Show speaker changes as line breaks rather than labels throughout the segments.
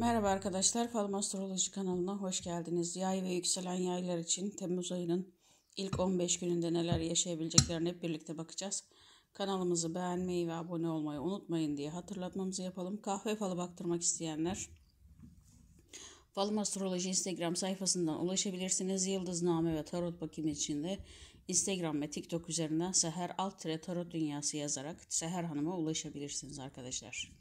Merhaba arkadaşlar, Falım Astroloji kanalına hoş geldiniz. Yay ve yükselen yaylar için Temmuz ayının ilk 15 gününde neler yaşayabileceklerini hep birlikte bakacağız. Kanalımızı beğenmeyi ve abone olmayı unutmayın diye hatırlatmamızı yapalım. Kahve falı baktırmak isteyenler Falım Astroloji Instagram sayfasından ulaşabilirsiniz. Yıldızname ve tarot bakımı için de Instagram ve TikTok üzerinden Seher Alt Tarot Dünyası yazarak Seher Hanım'a ulaşabilirsiniz arkadaşlar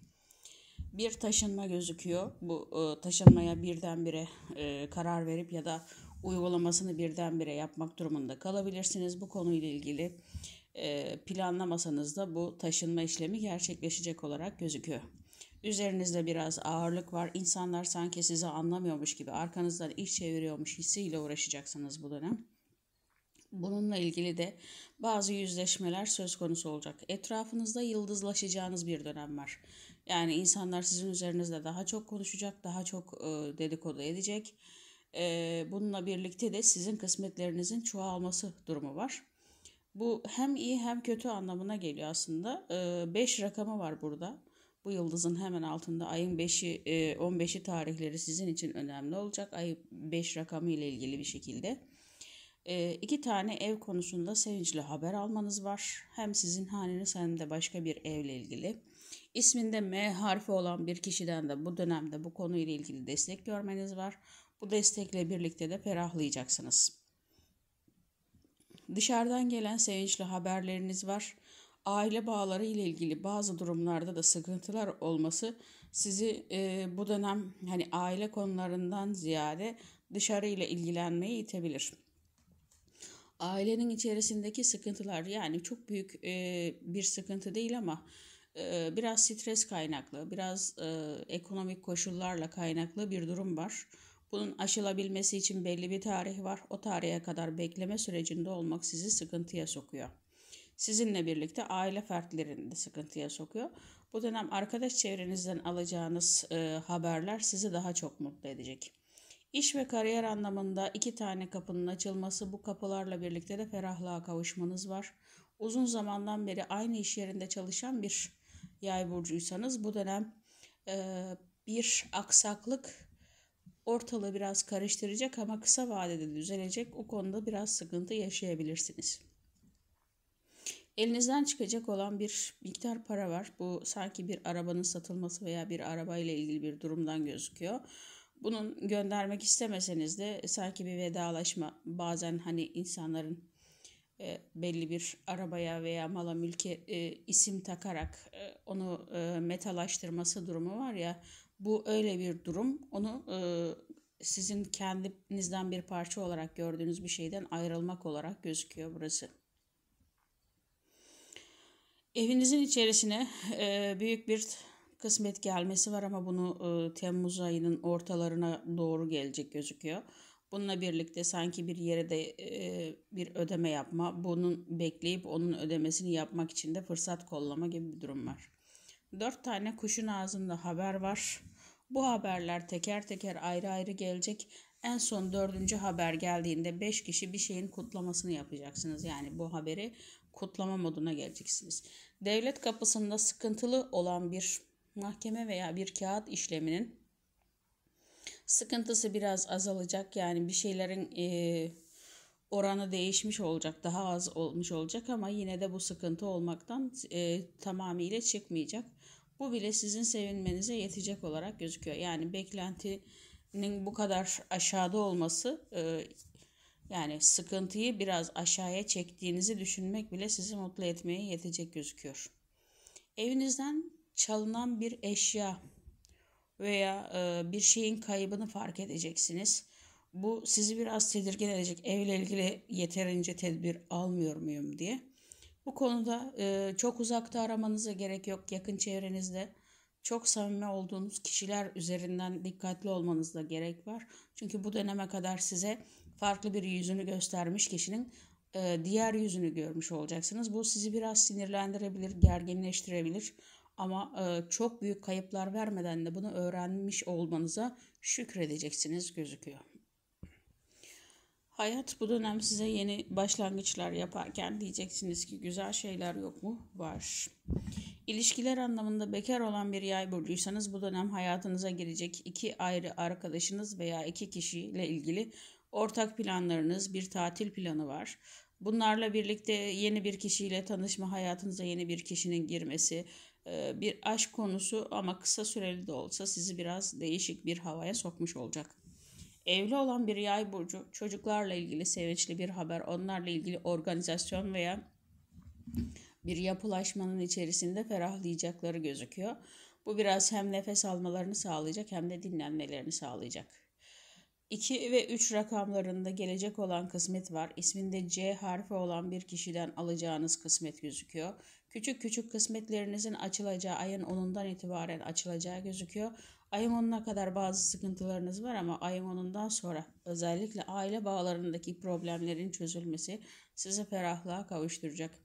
bir taşınma gözüküyor. Bu e, taşınmaya birdenbire e, karar verip ya da uygulamasını birdenbire yapmak durumunda kalabilirsiniz. Bu konuyla ilgili e, planlamasanız da bu taşınma işlemi gerçekleşecek olarak gözüküyor. Üzerinizde biraz ağırlık var. İnsanlar sanki sizi anlamıyormuş gibi arkanızdan iş çeviriyormuş hissiyle uğraşacaksınız bu dönem. Bununla ilgili de bazı yüzleşmeler söz konusu olacak. Etrafınızda yıldızlaşacağınız bir dönem var. Yani insanlar sizin üzerinizde daha çok konuşacak, daha çok e, dedikodu edecek. E, bununla birlikte de sizin kısmetlerinizin çoğalması durumu var. Bu hem iyi hem kötü anlamına geliyor aslında. 5 e, rakamı var burada. Bu yıldızın hemen altında ayın 5'i, 15'i tarihleri sizin için önemli olacak. Ay 5 rakamı ile ilgili bir şekilde. İki tane ev konusunda sevinçli haber almanız var. Hem sizin haneniz hem de başka bir evle ilgili. İsminde M harfi olan bir kişiden de bu dönemde bu konuyla ilgili destek görmeniz var. Bu destekle birlikte de ferahlayacaksınız. Dışarıdan gelen sevinçli haberleriniz var. Aile bağları ile ilgili bazı durumlarda da sıkıntılar olması sizi e, bu dönem hani aile konularından ziyade dışarı ile ilgilenmeye itebilir. Ailenin içerisindeki sıkıntılar yani çok büyük e, bir sıkıntı değil ama biraz stres kaynaklı, biraz ekonomik koşullarla kaynaklı bir durum var. Bunun aşılabilmesi için belli bir tarih var. O tarihe kadar bekleme sürecinde olmak sizi sıkıntıya sokuyor. Sizinle birlikte aile fertlerini de sıkıntıya sokuyor. Bu dönem arkadaş çevrenizden alacağınız haberler sizi daha çok mutlu edecek. İş ve kariyer anlamında iki tane kapının açılması bu kapılarla birlikte de ferahlığa kavuşmanız var. Uzun zamandan beri aynı iş yerinde çalışan bir yay burcuysanız bu dönem e, bir aksaklık ortalığı biraz karıştıracak ama kısa vadede düzelecek. O konuda biraz sıkıntı yaşayabilirsiniz. Elinizden çıkacak olan bir miktar para var. Bu sanki bir arabanın satılması veya bir araba ile ilgili bir durumdan gözüküyor. Bunun göndermek istemeseniz de sanki bir vedalaşma bazen hani insanların e, belli bir arabaya veya mala mülke e, isim takarak e, onu metalaştırması durumu var ya bu öyle bir durum onu sizin kendinizden bir parça olarak gördüğünüz bir şeyden ayrılmak olarak gözüküyor burası. Evinizin içerisine büyük bir kısmet gelmesi var ama bunu Temmuz ayının ortalarına doğru gelecek gözüküyor. Bununla birlikte sanki bir yere de e, bir ödeme yapma, bunun bekleyip onun ödemesini yapmak için de fırsat kollama gibi bir durum var. Dört tane kuşun ağzında haber var. Bu haberler teker teker ayrı ayrı gelecek. En son dördüncü haber geldiğinde beş kişi bir şeyin kutlamasını yapacaksınız. Yani bu haberi kutlama moduna geleceksiniz. Devlet kapısında sıkıntılı olan bir mahkeme veya bir kağıt işleminin sıkıntısı biraz azalacak. Yani bir şeylerin e, oranı değişmiş olacak, daha az olmuş olacak ama yine de bu sıkıntı olmaktan e, tamamıyla çıkmayacak. Bu bile sizin sevinmenize yetecek olarak gözüküyor. Yani beklentinin bu kadar aşağıda olması e, yani sıkıntıyı biraz aşağıya çektiğinizi düşünmek bile sizi mutlu etmeye yetecek gözüküyor. Evinizden çalınan bir eşya veya e, bir şeyin kaybını fark edeceksiniz. Bu sizi biraz tedirgin edecek. Evle ilgili yeterince tedbir almıyor muyum diye. Bu konuda e, çok uzakta aramanıza gerek yok. Yakın çevrenizde çok samimi olduğunuz kişiler üzerinden dikkatli olmanızda gerek var. Çünkü bu döneme kadar size farklı bir yüzünü göstermiş kişinin e, diğer yüzünü görmüş olacaksınız. Bu sizi biraz sinirlendirebilir, gerginleştirebilir. Ama e, çok büyük kayıplar vermeden de bunu öğrenmiş olmanıza şükredeceksiniz gözüküyor. Hayat bu dönem size yeni başlangıçlar yaparken diyeceksiniz ki güzel şeyler yok mu? Var. İlişkiler anlamında bekar olan bir yay burcuysanız bu dönem hayatınıza girecek iki ayrı arkadaşınız veya iki kişiyle ilgili ortak planlarınız, bir tatil planı var. Bunlarla birlikte yeni bir kişiyle tanışma, hayatınıza yeni bir kişinin girmesi, e, bir aşk konusu ama kısa süreli de olsa sizi biraz değişik bir havaya sokmuş olacak. Evli olan bir yay burcu çocuklarla ilgili sevinçli bir haber, onlarla ilgili organizasyon veya bir yapılaşmanın içerisinde ferahlayacakları gözüküyor. Bu biraz hem nefes almalarını sağlayacak hem de dinlenmelerini sağlayacak. 2 ve 3 rakamlarında gelecek olan kısmet var. İsminde C harfi olan bir kişiden alacağınız kısmet gözüküyor. Küçük küçük kısmetlerinizin açılacağı ayın 10'undan itibaren açılacağı gözüküyor. Ayın 10'una kadar bazı sıkıntılarınız var ama ayın 10'undan sonra özellikle aile bağlarındaki problemlerin çözülmesi sizi ferahlığa kavuşturacak.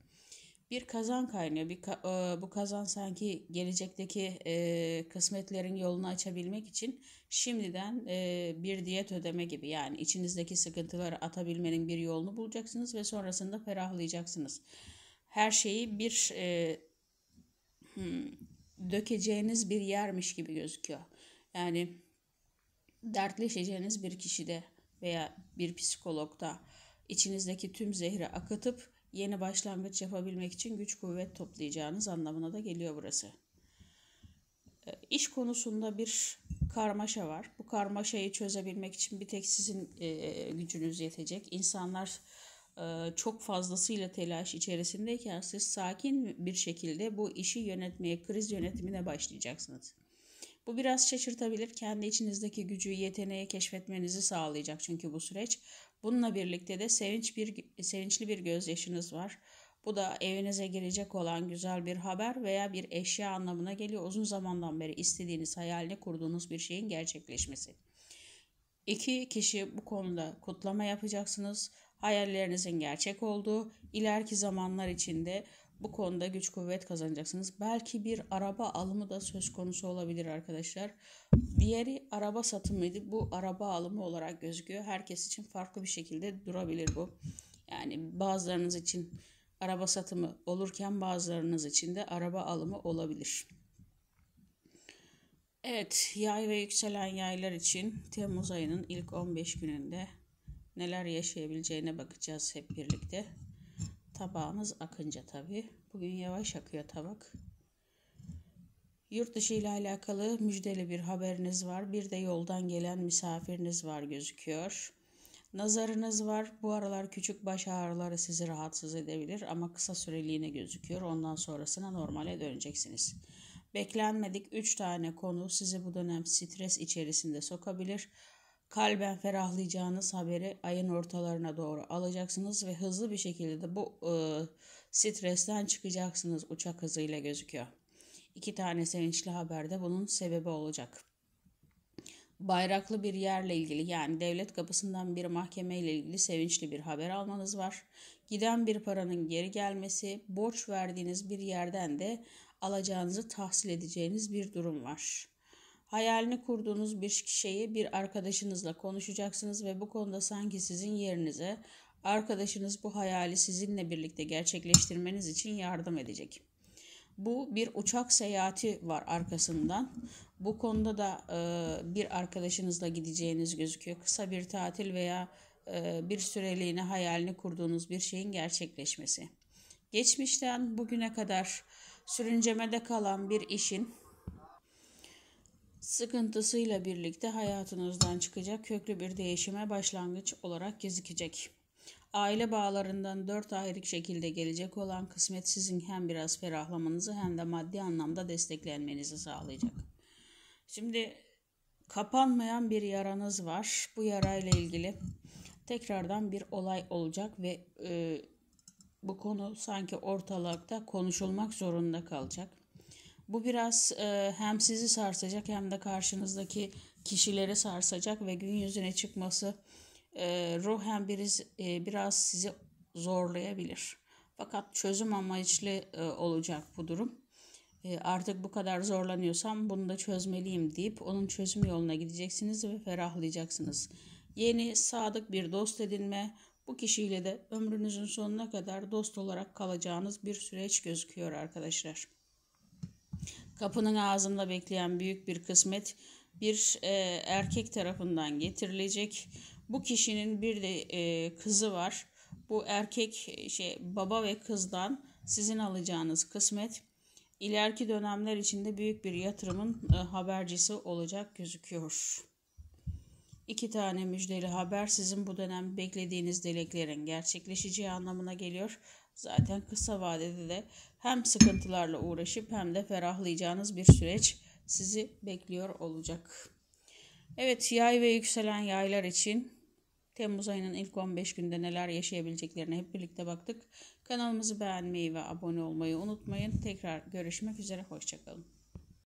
Bir kazan kaynıyor. Bir ka- e, bu kazan sanki gelecekteki e, kısmetlerin yolunu açabilmek için şimdiden e, bir diyet ödeme gibi yani içinizdeki sıkıntıları atabilmenin bir yolunu bulacaksınız ve sonrasında ferahlayacaksınız her şeyi bir e, hmm, dökeceğiniz bir yermiş gibi gözüküyor. Yani dertleşeceğiniz bir kişide veya bir psikologda içinizdeki tüm zehri akıtıp yeni başlangıç yapabilmek için güç kuvvet toplayacağınız anlamına da geliyor burası. E, iş konusunda bir karmaşa var. Bu karmaşayı çözebilmek için bir tek sizin e, gücünüz yetecek. İnsanlar çok fazlasıyla telaş içerisindeyken siz sakin bir şekilde bu işi yönetmeye, kriz yönetimine başlayacaksınız. Bu biraz şaşırtabilir. Kendi içinizdeki gücü, yeteneği keşfetmenizi sağlayacak çünkü bu süreç. Bununla birlikte de sevinç bir sevinçli bir gözyaşınız var. Bu da evinize girecek olan güzel bir haber veya bir eşya anlamına geliyor. Uzun zamandan beri istediğiniz, hayalini kurduğunuz bir şeyin gerçekleşmesi. İki kişi bu konuda kutlama yapacaksınız hayallerinizin gerçek olduğu, ileriki zamanlar içinde bu konuda güç kuvvet kazanacaksınız. Belki bir araba alımı da söz konusu olabilir arkadaşlar. Diğeri araba satımıydı. Bu araba alımı olarak gözüküyor. Herkes için farklı bir şekilde durabilir bu. Yani bazılarınız için araba satımı olurken bazılarınız için de araba alımı olabilir. Evet, yay ve yükselen yaylar için Temmuz ayının ilk 15 gününde neler yaşayabileceğine bakacağız hep birlikte. Tabağımız akınca tabi. Bugün yavaş akıyor tabak. Yurt dışı ile alakalı müjdeli bir haberiniz var. Bir de yoldan gelen misafiriniz var gözüküyor. Nazarınız var. Bu aralar küçük baş ağrıları sizi rahatsız edebilir ama kısa süreliğine gözüküyor. Ondan sonrasına normale döneceksiniz. Beklenmedik 3 tane konu sizi bu dönem stres içerisinde sokabilir kalben ferahlayacağınız haberi ayın ortalarına doğru alacaksınız ve hızlı bir şekilde de bu e, stresten çıkacaksınız uçak hızıyla gözüküyor. İki tane sevinçli haber de bunun sebebi olacak. Bayraklı bir yerle ilgili yani devlet kapısından bir mahkeme ile ilgili sevinçli bir haber almanız var. Giden bir paranın geri gelmesi, borç verdiğiniz bir yerden de alacağınızı tahsil edeceğiniz bir durum var. Hayalini kurduğunuz bir şeyi bir arkadaşınızla konuşacaksınız ve bu konuda sanki sizin yerinize arkadaşınız bu hayali sizinle birlikte gerçekleştirmeniz için yardım edecek. Bu bir uçak seyahati var arkasından. Bu konuda da e, bir arkadaşınızla gideceğiniz gözüküyor. Kısa bir tatil veya e, bir süreliğine hayalini kurduğunuz bir şeyin gerçekleşmesi. Geçmişten bugüne kadar sürüncemede kalan bir işin sıkıntısıyla birlikte hayatınızdan çıkacak köklü bir değişime başlangıç olarak gözükecek. Aile bağlarından dört ayrık şekilde gelecek olan kısmet sizin hem biraz ferahlamanızı hem de maddi anlamda desteklenmenizi sağlayacak. Şimdi kapanmayan bir yaranız var. Bu yarayla ilgili tekrardan bir olay olacak ve e, bu konu sanki ortalıkta konuşulmak zorunda kalacak. Bu biraz e, hem sizi sarsacak hem de karşınızdaki kişileri sarsacak ve gün yüzüne çıkması e, ruhen biriz, e, biraz sizi zorlayabilir. Fakat çözüm amaçlı e, olacak bu durum. E, artık bu kadar zorlanıyorsam bunu da çözmeliyim deyip onun çözüm yoluna gideceksiniz ve ferahlayacaksınız. Yeni, sadık bir dost edinme, bu kişiyle de ömrünüzün sonuna kadar dost olarak kalacağınız bir süreç gözüküyor arkadaşlar. Kapının ağzında bekleyen büyük bir kısmet bir e, erkek tarafından getirilecek. Bu kişinin bir de e, kızı var. Bu erkek şey baba ve kızdan sizin alacağınız kısmet ileriki dönemler içinde büyük bir yatırımın e, habercisi olacak gözüküyor. İki tane müjdeli haber sizin bu dönem beklediğiniz dileklerin gerçekleşeceği anlamına geliyor. Zaten kısa vadede de hem sıkıntılarla uğraşıp hem de ferahlayacağınız bir süreç sizi bekliyor olacak. Evet yay ve yükselen yaylar için Temmuz ayının ilk 15 günde neler yaşayabileceklerine hep birlikte baktık. Kanalımızı beğenmeyi ve abone olmayı unutmayın. Tekrar görüşmek üzere, hoşçakalın.